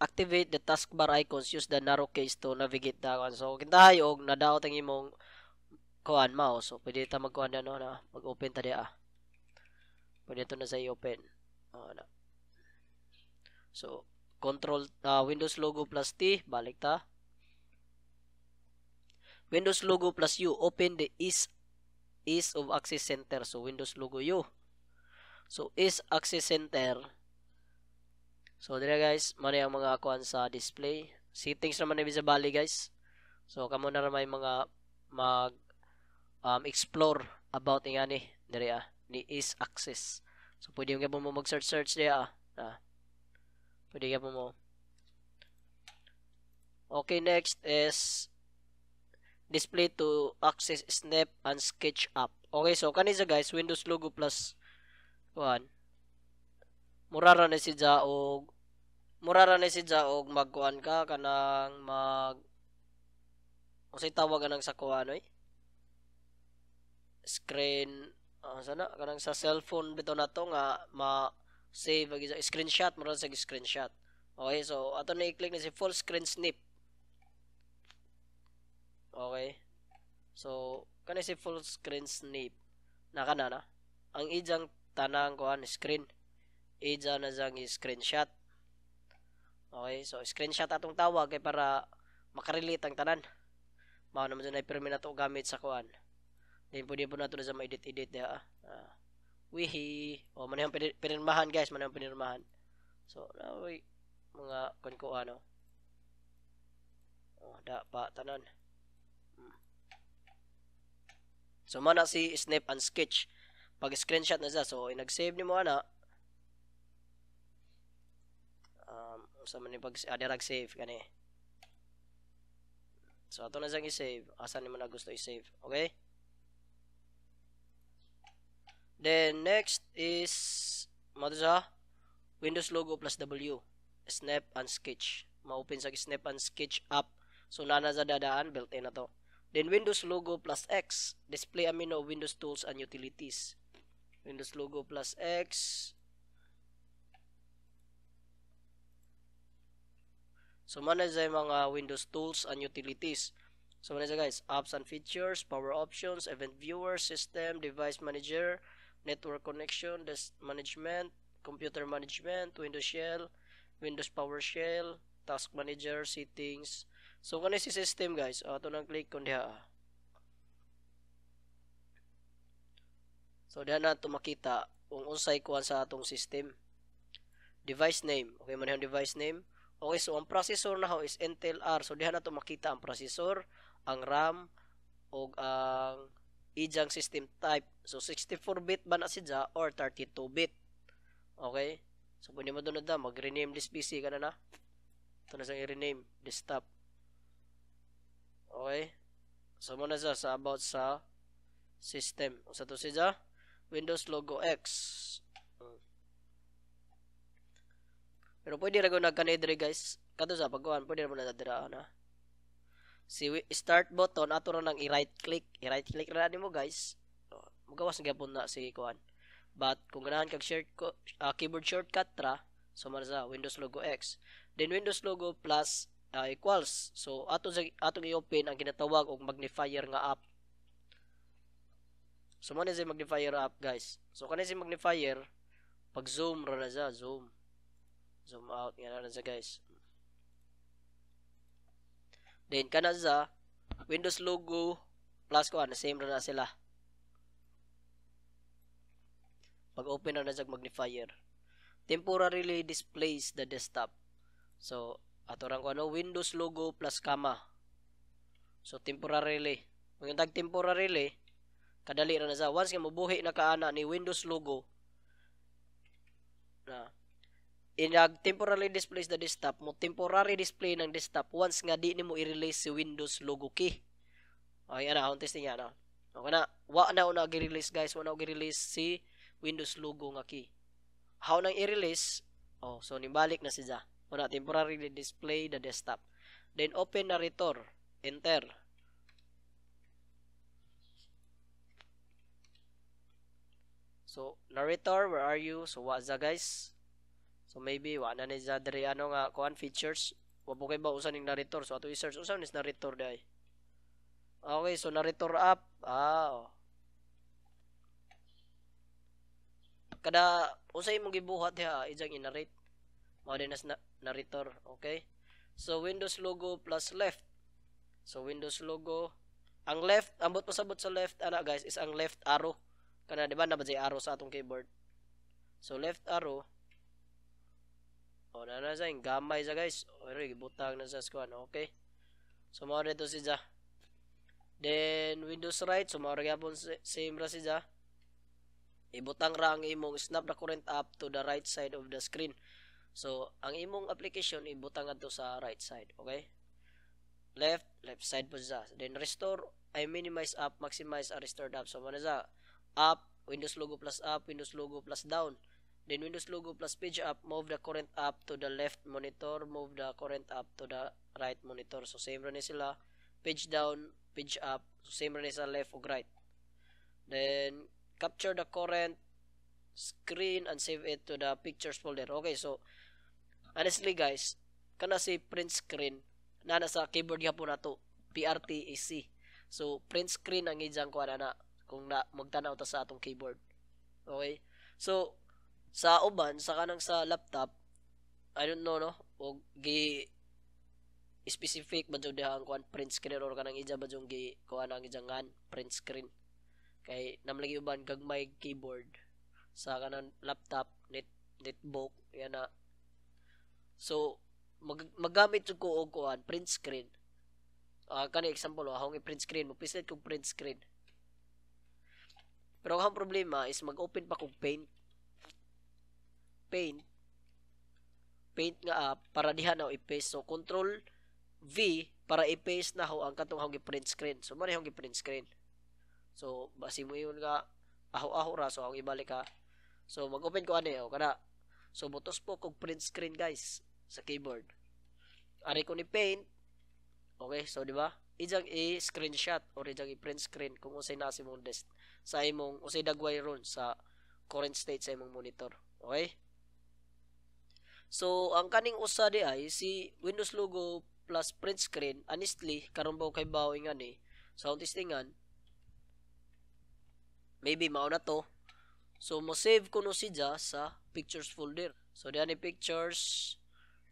Activate the taskbar icons. Use the narrow keys to navigate the one. So, kintahay og nadaot ang imong kuan mouse. So, pwede ta magkuan na no, na mag-open ta dia. Pwede to na sa i-open. na. So, control uh, Windows logo plus T, balik ta. Windows logo plus U, open the is is of access center. So, Windows logo U. So, is access center So dire guys, man ang mga kuan sa display. Settings naman ni sa bali guys. So kamo na may mga mag um, explore about nga ni dire ah, ni is access. So pwede gyud mo mag-search search, -search dire ah. ah. Pwede gyud mo. Okay, next is display to access snap and sketch app. Okay, so kanisa guys, Windows logo plus 1. mura ra na si ja mura ra ni sidya og magkuan ka kanang mag unsay tawag nang sa kuan oy screen uh, ah, sana kanang sa cellphone bitaw nato nga ma save ag isa screenshot mura sa screenshot okay so ato na i-click ni si full screen snip okay so kani si full screen snip naka na na ang ijang tanang kuan screen ija na jang screenshot Okay, so screenshot atong tawag kay eh, para makarelate ang tanan. Mao naman dun ay pirmi nato gamit sa kuan. Then pwede po nato sa ma-edit edit ya. Uh, ah. ah, wihi. O oh, manayang pinirmahan guys, manayang pinirmahan. So, nawi mga kun ko ano. Oh, da pa tanan. Hmm. So mana si Snap and Sketch. Pag screenshot na sa so nag-save ni mo ana, usa man ni pag ah, dirag save kani so ato na sang i-save asa nimo na gusto i-save okay then next is mado sa windows logo plus w snap and sketch ma-open sa snap and sketch app so nana sa dadaan built-in na to then windows logo plus x display amino windows tools and utilities windows logo plus x So, manage sa mga Windows tools and utilities. So, manage guys, apps and features, power options, event viewer, system, device manager, network connection, desk management, computer management, Windows shell, Windows PowerShell, task manager, settings. So, kung si system guys, ah, ato ito nang click kun diha. Ah. So, diha na ito makita kung unsay kuhan sa atong system. Device name. Okay, man device name. Okay, so ang processor na ho is Intel R. So diha na to makita ang processor, ang RAM ug ang ijang system type. So 64 bit ba na siya or 32 bit. Okay? So pwede mo doon na mag-rename this PC ka na na. Ito na siyang i-rename, desktop. Okay? So muna siya sa about sa system. Sa to siya, Windows Logo X. Pero pwede ra gyud nagkanidre guys. Kadto sa pagkuhan pwede ra mo nadira na. Si start button ato ra nang i-right click, i-right click ra nimo guys. Mugawas gyapon na si kuan. But kung ganahan kag short ko, uh, keyboard shortcut ra so man sa Windows logo X. Then Windows logo plus uh, equals. So ato sa ato i-open ang ginatawag og magnifier nga app. So mo ni si magnifier app guys. So kanay si magnifier pag zoom ra na zoom zoom out nga na sa guys then kana sa windows logo plus ko ah, na same na, na sila pag open na na sa magnifier temporarily displays the desktop so aturang ko ano windows logo plus comma so temporarily ang tag temporarily kadali na sa once nga mabuhi na kaana ni windows logo na inag temporarily displays the desktop mo temporary display ng desktop once nga di nimo i-release si Windows logo key okay ana akong test niya na okay na wa na una gi-release guys wa na gi-release si Windows logo nga key how nang i-release oh so nibalik na siya una temporarily display the desktop then open na narrator enter so narrator where are you so what's that guys So maybe wa na ni diri ano nga kuan features wa bukay ba usa ning narrator. So ato i-search usa ning narrator dai. Okay, so narrator app. Ah. Oh. Kada usay mo gibuhat ha, ijang inarrate. Mao din na narrator, okay? So Windows logo plus left. So Windows logo ang left, ambot pasabot sa left ana guys is ang left arrow. Kana di ba na ba arrow sa atong keyboard? So left arrow o, na na sa gamay sa guys. O, gibutang na sa squad. Okay. So, mao dito si Ja. Then, Windows right. So, mao gyapon same ra si Ja. Ibutang ra ang imong snap the current up to the right side of the screen. So, ang imong application ibutang adto sa right side, okay? Left, left side po siya. Then restore, I minimize up, maximize, restore up. So, mana sa up, Windows logo plus up, Windows logo plus down. Then Windows logo plus page up, move the current up to the left monitor, move the current up to the right monitor. So same rin sila. Page down, page up. So same rin sa left or right. Then capture the current screen and save it to the pictures folder. Okay, so honestly guys, kana si print screen na nasa keyboard gihapon nato PRTAC. E so print screen ang ijang kuan na kung na magtanaw ta sa atong keyboard. Okay? So sa uban sa kanang sa laptop I don't know no o gi specific ba jud ang kuan print screen or kanang ija ba jud gi kuan ang ijangan print screen kay namlagi uban kag may keyboard sa kanang laptop net netbook yan na so mag, magamit ko og kuan print screen uh, kani example oh, ah, akong i-print screen mo pislit kog print screen pero ang problema is mag-open pa kog paint paint paint nga app ah, para diha na i-paste so control V para i-paste na ho ang katong hong print screen so man hong print screen so basi mo yun nga aho-aho ra so ang ibalik ka so mag-open ko ani o oh, kana so butos po kog print screen guys sa keyboard ari ko ni paint okay so di ba ijang i-screenshot or ijang i-print screen kung usay na si mong desk sa imong usay dagway ron sa current state sa imong monitor okay So, ang kaning usa di ay si Windows logo plus print screen. Honestly, karon ba kay bawing ani. So, ang testingan, maybe mao na to. So, mo save ko no siya sa pictures folder. So, diyan ni pictures,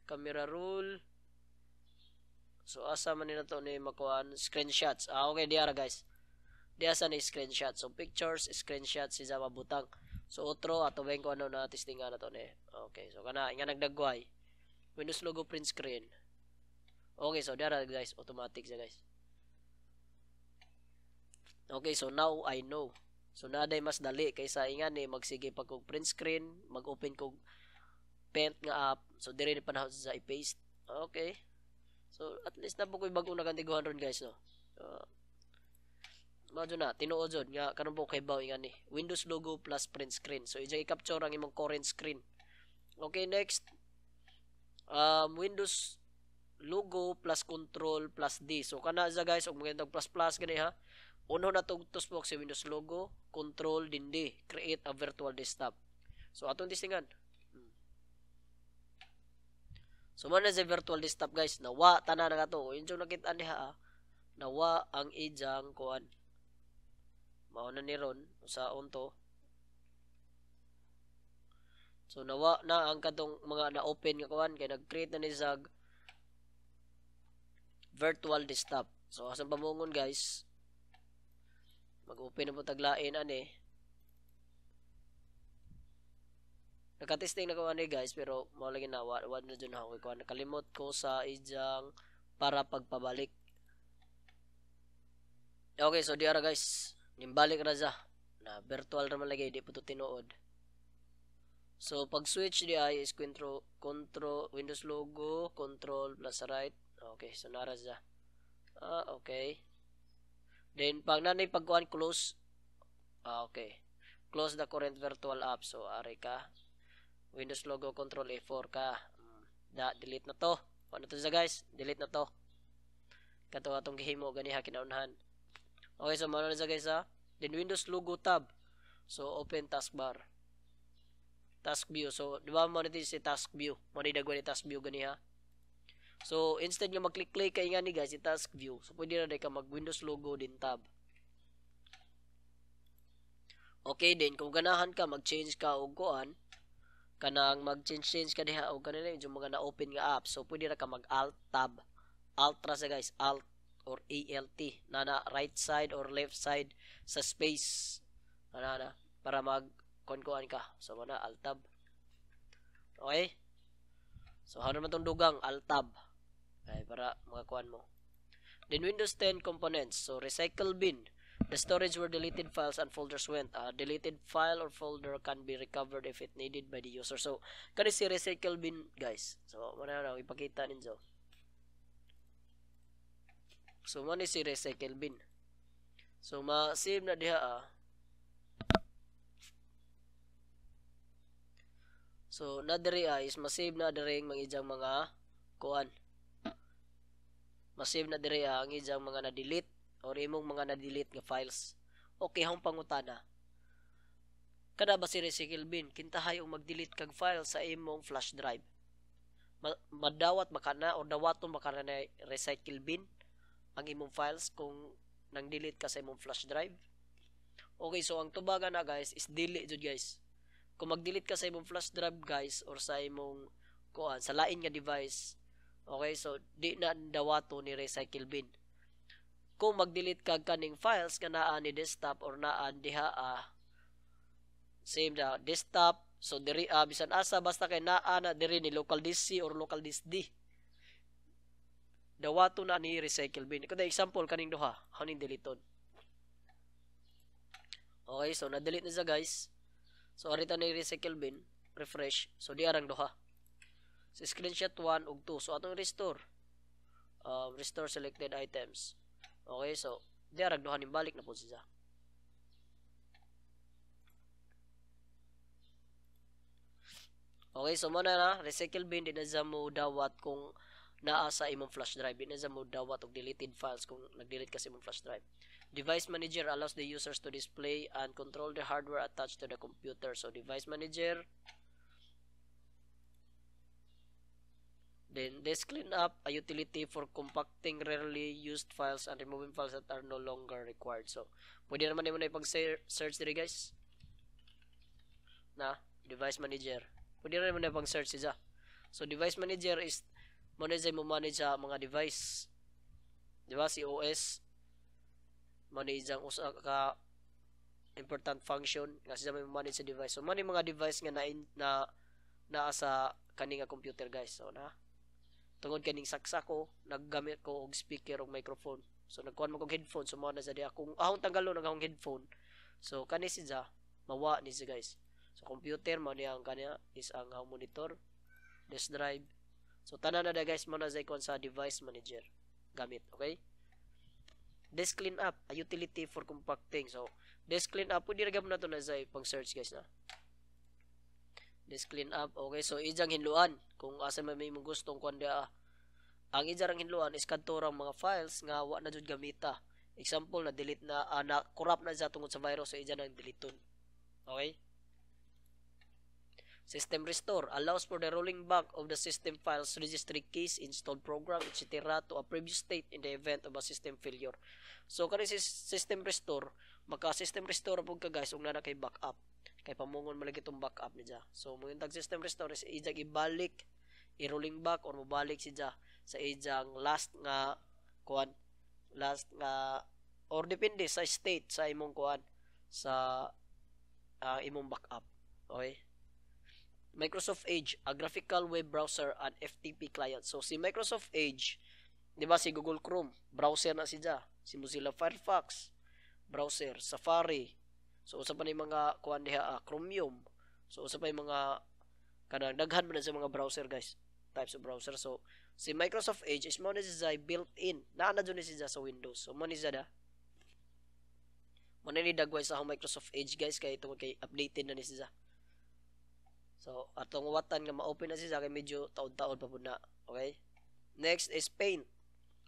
camera roll. So, asa man na to ni makuhaan screenshots. Ah, okay, di ara guys. Di sa ni screenshots. So, pictures, screenshots, si mabutang. butang. So outro ato ba ko ano na testing nga na to ne. Okay, so kana nga nagdagway. Windows logo print screen. Okay, so there guys, automatic siya guys. Okay, so now I know. So na day mas dali kaysa ingan ni magsige pag kog print screen, mag-open kog paint nga app. So dire ni panahon sa i-paste. Okay. So at least na ko bag-o na kanti 200 guys no. Uh, mao na tinuod jud nga karon po kay bawi ani. Windows logo plus print screen. So ijay i-capture ang imong current screen. Okay, next. Um, Windows logo plus control plus D. So kana sa guys og mga plus plus gani ha. Uno na tog tusbok si Windows logo, control din D, create a virtual desktop. So atong distingan. Hmm. So man na sa virtual desktop guys, nawa tanan na to. Injo nakita niha ha. nawa ang ijang kuan mao na ni ron sa unto so nawa na ang katong mga na open nga kuan kay nag-create na ni Zag virtual desktop so asan pamungon guys mag-open na po taglain ani Nakatesting na ko ano guys pero mao lagi na wa, na jud na ko nakalimot ko sa ijang para pagpabalik. Okay, so diara guys. Nimbalik raza sa na virtual ra man lagi di po tinuod. So pag switch di ay is control control Windows logo, control plus right. Okay, so nara sa. Ah, okay. Then pag nanay pagkuan close. Ah, okay. Close the current virtual app. So are ka Windows logo control a 4 ka. Hmm, da delete na to. Ano to sa guys? Delete na to. Kato atong gihimo gani ha kinaunahan. Okay, so mauna na guys ha. Then Windows logo tab. So open taskbar. Task view. So di ba mo natin si task view. Mo ni dagway ni task view gani ha. So instead nyo mag-click-click kay nga ni guys, si task view. So pwede na dai ka mag Windows logo din tab. Okay then kung ganahan ka mag-change ka og kuan kanang mag-change change ka diha og kanila yung mga na-open nga app. So pwede ra ka mag alt tab. Alt ra sa guys, alt or ALT na na right side or left side sa space na na, na para mag konkuan ka so mana na altab okay so how naman tong dugang altab okay para makakuan mo then Windows 10 components so recycle bin the storage where deleted files and folders went a uh, deleted file or folder can be recovered if it needed by the user so kani si recycle bin guys so mo na ipakita ninyo So mo ni si recycle bin. So ma-save na diha ah. So na diri ah, is ma-save na diri ang mga mga kuan. Ma-save na diri ah, ang ijang mga na-delete or imong mga na-delete nga files. Okay, hang pangutana. Kada ba si recycle bin, kintahay og mag-delete kag file sa imong flash drive. madawat makana or dawaton makana na recycle bin ang imong files kung nang delete ka sa imong flash drive. Okay, so ang tubaga na guys is delete jud guys. Kung mag-delete ka sa imong flash drive guys or sa imong kuan sa lain nga device, okay, so di na dawato ni recycle bin. Kung mag-delete ka kaning files nga naa ni desktop or naa diha ah, same na desktop so diri uh, bisan asa basta kay naa na diri ni local disk C or local disk D dawato na ni recycle bin. Kada example kaning duha, kaning delete Okay, so na-delete na sa guys. So arita ni recycle bin, refresh. So di arang duha. So screenshot 1 ug 2. So atong restore. Um, restore selected items. Okay, so di arang duha ning balik na po siya. Okay, so mo na na recycle bin din na mo dawat kung naa sa imong flash drive dinhi sa mo dawat og deleted files kung nag-delete ka sa imong flash drive device manager allows the users to display and control the hardware attached to the computer so device manager Then this cleanup a utility for compacting rarely used files and removing files that are no longer required. So, pwede naman mo na ipag-search diri guys. Na device manager. Pwede naman na ipag-search siya. So, device manager is mo na mo manage sa mga device di ba si OS manage ang usa ka important function kasi sa may manage sa device so mani mga device nga na na naa sa kaning computer guys so na tungod kaning saksa ko naggamit ko og speaker og microphone so nagkuan mo kog headphone so mao na sa di akong ahong tanggalon ang akong headphone so kani siya mawa ni siya guys so computer man niya ang kanya is ang monitor disk drive So tanan na da guys mo na sa ikon sa device manager gamit, okay? Desk up, a utility for compacting. So desk cleanup pud dira na to na sa pang search guys na. Desk up, okay? So ijang hinluan kung asa may mong gustong kuan da ang ijarang hinluan is kantorang mga files nga wa na jud gamita. Example na delete na, uh, na corrupt na sa tungod sa virus so ija nang deleton. Okay? System restore allows for the rolling back of the system files, registry keys, installed program, etc. to a previous state in the event of a system failure. So, kani system restore, maka system restore po ka guys, ung na kay backup. Kay pamungon malig itong backup niya. So, mga tag system restore is idag ibalik, i-rolling back or mobalik siya sa ijang last nga kuan last nga or depende sa state sa imong kuan sa uh, imong backup. Okay? Microsoft Edge, a graphical web browser and FTP client. So si Microsoft Edge, 'di ba si Google Chrome, browser na siya. Si Mozilla Firefox, browser, Safari. So usa pa ni mga kuan diha uh, Chromium. So usa pa mga kanang daghan man sa mga browser guys, types of browser. So si Microsoft Edge is mo ni siya built-in. Naa na ni siya sa Windows. So mo ni da. Mo ni dagway sa Microsoft Edge guys kay ito kay updated na ni siya. So, atong watan nga ma-open na siya kay medyo taod-taod pa po na. Okay? Next is Paint.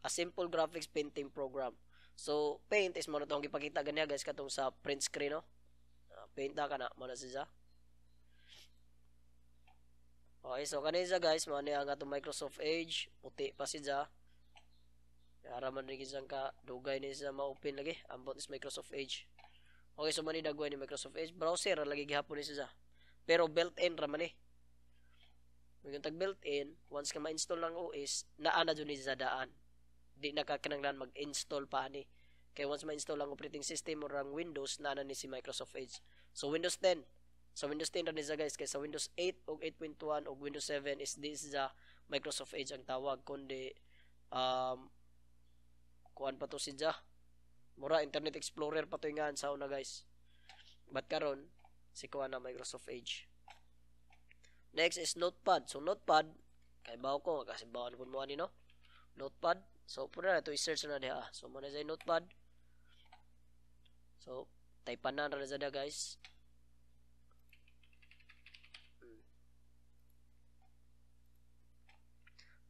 A simple graphics painting program. So, Paint is mo na itong ipakita ganyan guys katong sa print screen, no? Uh, ah, paint na ka na. Muna siya. Okay, so kanin siya guys. mo niya nga itong Microsoft Edge. Puti pa siya. Yara man rin isang ka. Dugay ni siya ma-open lagi. bot is Microsoft Edge. Okay, so manidagway ni Microsoft Edge. Browser. Lagi gihapon ni siya. Pero built-in raman eh. Maging tag built-in, once ka ma-install lang OS, naa na dun sa daan. Di na ka kinanglan mag-install pa ani. Kaya once ma-install lang operating system or ang Windows, naa na ni si Microsoft Edge. So Windows 10, So Windows 10 ni sa guys, kaya sa Windows 8 o 8.1 o Windows 7 is this sa Microsoft Edge ang tawag, kundi um, kuan pa to siya. Mura Internet Explorer pa to nga sa una guys. But karon si kuha na Microsoft Edge. Next is Notepad. So Notepad kay bawo ko kasi bawo na pud mo ani no. Notepad. So pura na to i-search na diha. So mo na sa Notepad. So type na ra sa guys. Hmm.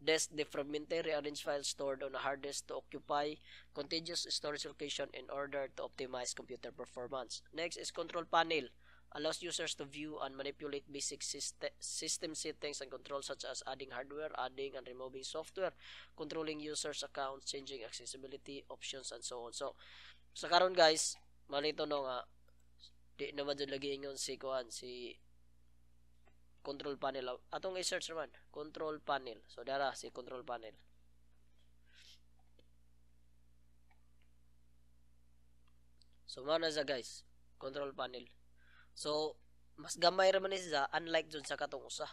Desk defragmented, rearrange files stored on a hard disk to occupy contiguous storage location in order to optimize computer performance. Next is control panel allows users to view and manipulate basic system settings and controls such as adding hardware, adding and removing software, controlling users' accounts, changing accessibility options, and so on. So, sa karon guys, malito no nga, di naman dyan lagi ingon si Kuan, si control panel. Atong i-search naman, control panel. So, dara si control panel. So, mana sa guys, control panel. So, mas gamay ra man siya unlike dun sa katong usa.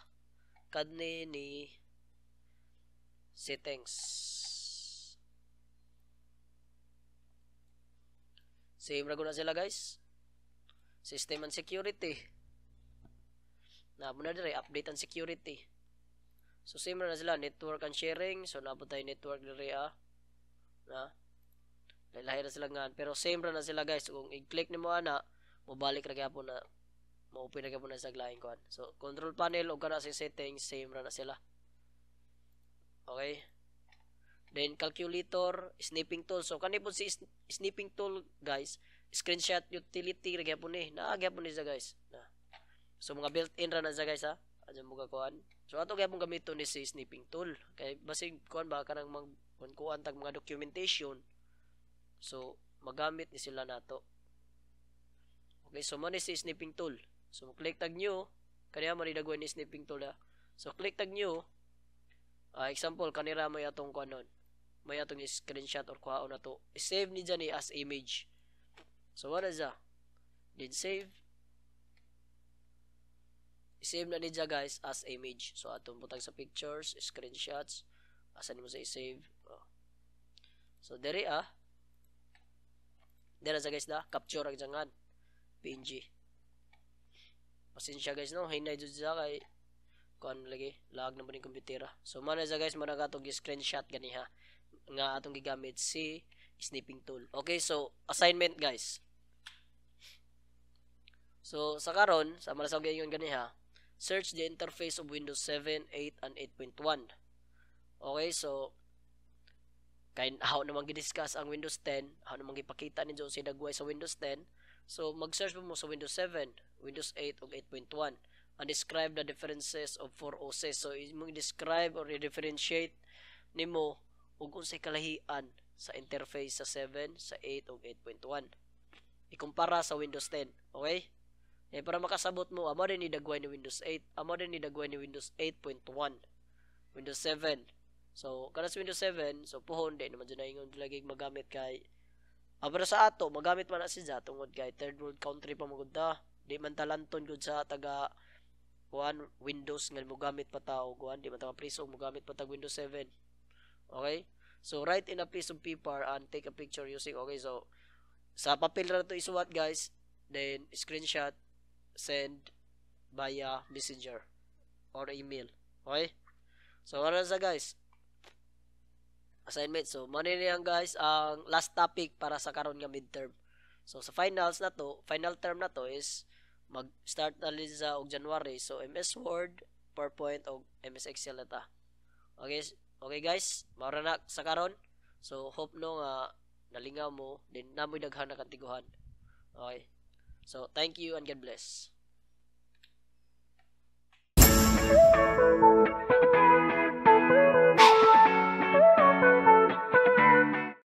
Kadni ni settings. Same ra na sila guys. System and security. Nabo na dire update and security. So same na sila network and sharing. So nabo tayo network dire ah. Na. Lahi ra sila ngan pero same ra na sila guys kung i-click nimo ana mobalik ra gyapon na mo-open ra gyapon na sa lain kuan so control panel og kana sa settings same ra na sila okay then calculator snipping tool so kani po si snipping tool guys screenshot utility ra gyapon ni na naa gyapon ni sa guys na so mga built-in ra na sa guys ha adyan mga kuan so ato gyapon gamiton ni si snipping tool kay basig kuan ba kanang mag kuan tag mga documentation so magamit ni sila nato Okay, so man si snipping tool. So click tag nyo, kaniya man idagway ni snipping tool ha. So click tag nyo, uh, ah, example, kanira may atong kanon. May atong screenshot or kuhaon na to. I save ni dyan ni as image. So what is that? Did save. I save na ni dyan guys as image. So atong butang sa pictures, screenshots. Asan mo sa save Oh. So dere ah. Dere sa guys na, capture ang jangan. PNG pasensya guys no hinay jud sa kay kon lagi lag na ba ni computer. so man sa guys mara katong screenshot gani ha nga atong gigamit si snipping tool okay so assignment guys so sa karon sa mara sa gayon gani ha search the interface of Windows 7, 8 and 8.1 okay so kay how naman gi-discuss ang Windows 10 how naman gipakita ni Jose Dagway sa Windows 10 So, mag-search mo sa Windows 7, Windows 8, o 8.1 and describe the differences of 4 OSes. So, mong describe or differentiate nimo og unsay kalahian sa interface sa 7, sa 8, o 8.1. Ikumpara sa Windows 10. Okay? Eh, para makasabot mo, amo din ni dagway ni Windows 8, amo din ni dagway ni Windows 8.1, Windows 7. So, kanas Windows 7, so puhon din naman dyan na ingon lagi magamit kay Abra sa ato, magamit man na siya tungod kay third world country pa magunda. ta. Di man talanton gud sa taga kuan Windows nga gamit pa ta og kuan di man ta priso gamit pa ta Windows 7. Okay? So write in a piece of paper and take a picture using okay so sa papel ra to isuwat guys then screenshot send via messenger or email okay so ano sa guys assignment. So, maniniyan guys ang last topic para sa karon nga midterm. So, sa finals na to, final term na to is mag-start na rin sa og January. So, MS Word, PowerPoint, o MS Excel na ta. Okay, okay guys, maura na sa karon. So, hope no nga nalingaw mo, din namoy daghan na kantiguhan. Okay. So, thank you and God bless.